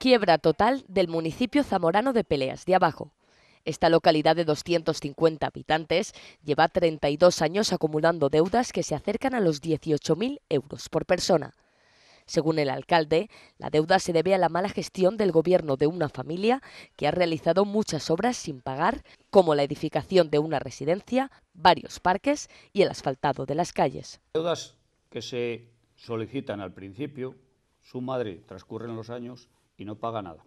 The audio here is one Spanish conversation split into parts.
Quiebra total del municipio zamorano de Peleas de Abajo. Esta localidad de 250 habitantes lleva 32 años acumulando deudas que se acercan a los 18.000 euros por persona. Según el alcalde, la deuda se debe a la mala gestión del gobierno de una familia que ha realizado muchas obras sin pagar, como la edificación de una residencia, varios parques y el asfaltado de las calles. Deudas que se solicitan al principio, su madre transcurren los años y no paga nada.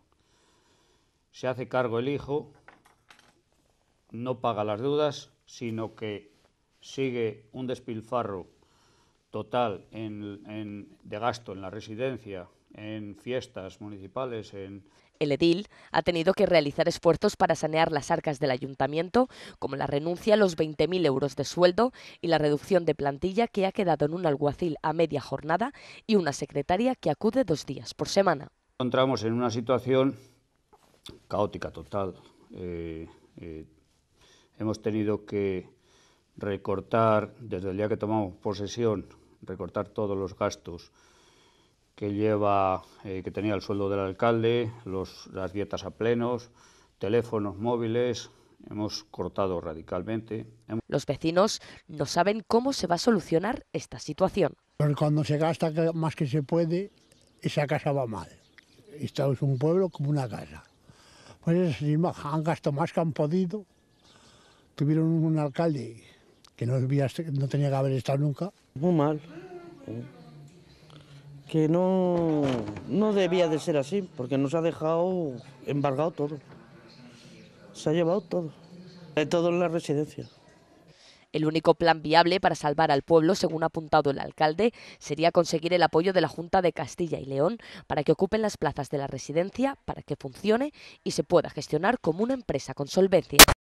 Se hace cargo el hijo, no paga las deudas, sino que sigue un despilfarro total de gasto en la residencia, en fiestas municipales, en... El edil ha tenido que realizar esfuerzos para sanear las arcas del ayuntamiento, como la renuncia a los 20.000 euros de sueldo y la reducción de plantilla que ha quedado en un alguacil a media jornada y una secretaria que acude dos días por semana encontramos en una situación caótica total. Eh, eh, hemos tenido que recortar, desde el día que tomamos posesión, recortar todos los gastos que lleva, eh, que tenía el sueldo del alcalde, las dietas a plenos, teléfonos móviles, hemos cortado radicalmente. Los vecinos no saben cómo se va a solucionar esta situación. Porque cuando se gasta más que se puede, esa casa va mal. Estamos es un pueblo como una casa. Pues han gastado más que han podido. Tuvieron un alcalde que no, no tenía que haber estado nunca. Muy mal. Que no, no debía de ser así, porque nos ha dejado embargado todo. Se ha llevado todo. De todo en la residencia. El único plan viable para salvar al pueblo, según ha apuntado el alcalde, sería conseguir el apoyo de la Junta de Castilla y León para que ocupen las plazas de la residencia, para que funcione y se pueda gestionar como una empresa con solvencia.